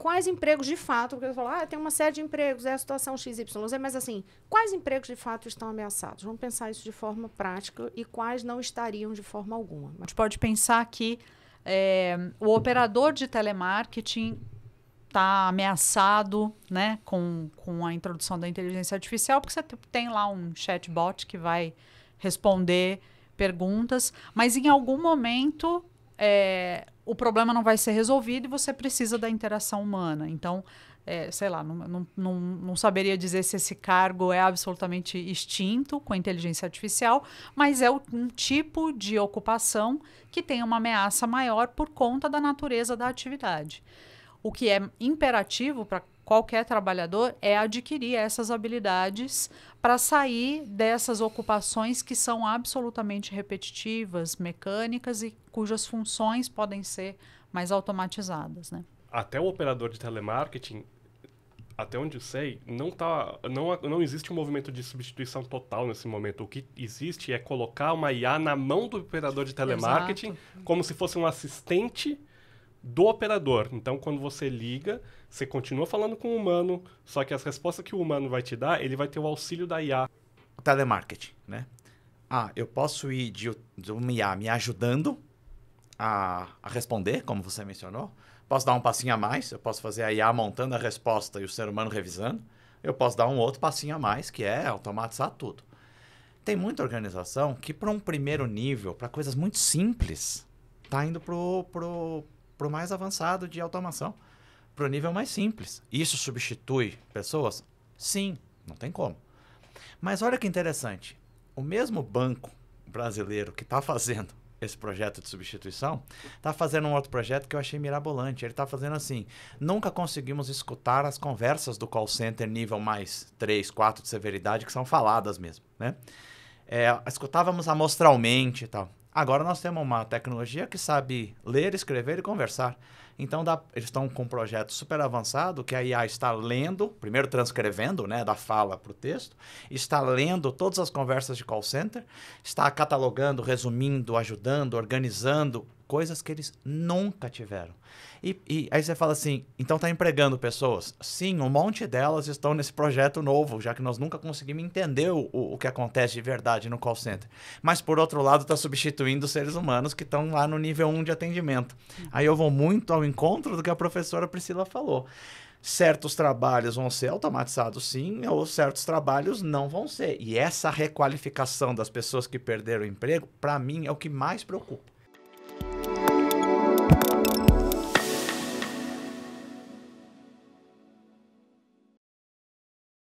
quais empregos de fato, porque eu falo, ah, tem uma série de empregos, é a situação XYZ, mas assim, quais empregos de fato estão ameaçados? Vamos pensar isso de forma prática e quais não estariam de forma alguma. A gente pode pensar que é, o operador de telemarketing está ameaçado né, com, com a introdução da inteligência artificial, porque você tem lá um chatbot que vai responder perguntas, mas em algum momento é, o problema não vai ser resolvido e você precisa da interação humana. Então, é, sei lá, não, não, não, não, saberia dizer se esse cargo é absolutamente extinto com a inteligência artificial, mas é um tipo de ocupação que tem uma ameaça maior por conta da natureza da atividade. O que é imperativo para qualquer trabalhador é adquirir essas habilidades para sair dessas ocupações que são absolutamente repetitivas, mecânicas e cujas funções podem ser mais automatizadas, né? Até o operador de telemarketing até onde eu sei, não, tá, não, não existe um movimento de substituição total nesse momento. O que existe é colocar uma IA na mão do operador de telemarketing Exato. como se fosse um assistente do operador. Então, quando você liga, você continua falando com o humano, só que as respostas que o humano vai te dar, ele vai ter o auxílio da IA. Telemarketing, né? Ah, eu posso ir de, de uma IA me ajudando a, a responder, como você mencionou. Posso dar um passinho a mais, eu posso fazer a IA montando a resposta e o ser humano revisando. Eu posso dar um outro passinho a mais, que é automatizar tudo. Tem muita organização que, para um primeiro nível, para coisas muito simples, está indo para pro, para o mais avançado de automação, para o nível mais simples. Isso substitui pessoas? Sim, não tem como. Mas olha que interessante, o mesmo banco brasileiro que está fazendo esse projeto de substituição, está fazendo um outro projeto que eu achei mirabolante. Ele está fazendo assim: nunca conseguimos escutar as conversas do call center nível mais 3, 4 de severidade, que são faladas mesmo. Né? É, escutávamos amostralmente e tal. Agora nós temos uma tecnologia que sabe ler, escrever e conversar. Então dá, eles estão com um projeto super avançado que a IA está lendo, primeiro transcrevendo, né, da fala para o texto, está lendo todas as conversas de call center, está catalogando, resumindo, ajudando, organizando coisas que eles nunca tiveram. E, e, aí você fala assim, então tá empregando pessoas? Sim, um monte delas estão nesse projeto novo, já que nós nunca conseguimos entender o, o que acontece de verdade no call center. Mas por outro lado, está substituindo seres humanos que estão lá no nível 1 de atendimento. Uhum. Aí eu vou muito ao encontro do que a professora Priscila falou certos trabalhos vão ser automatizados sim, ou certos trabalhos não vão ser. E essa requalificação das pessoas que perderam o emprego, para mim, é o que mais preocupa.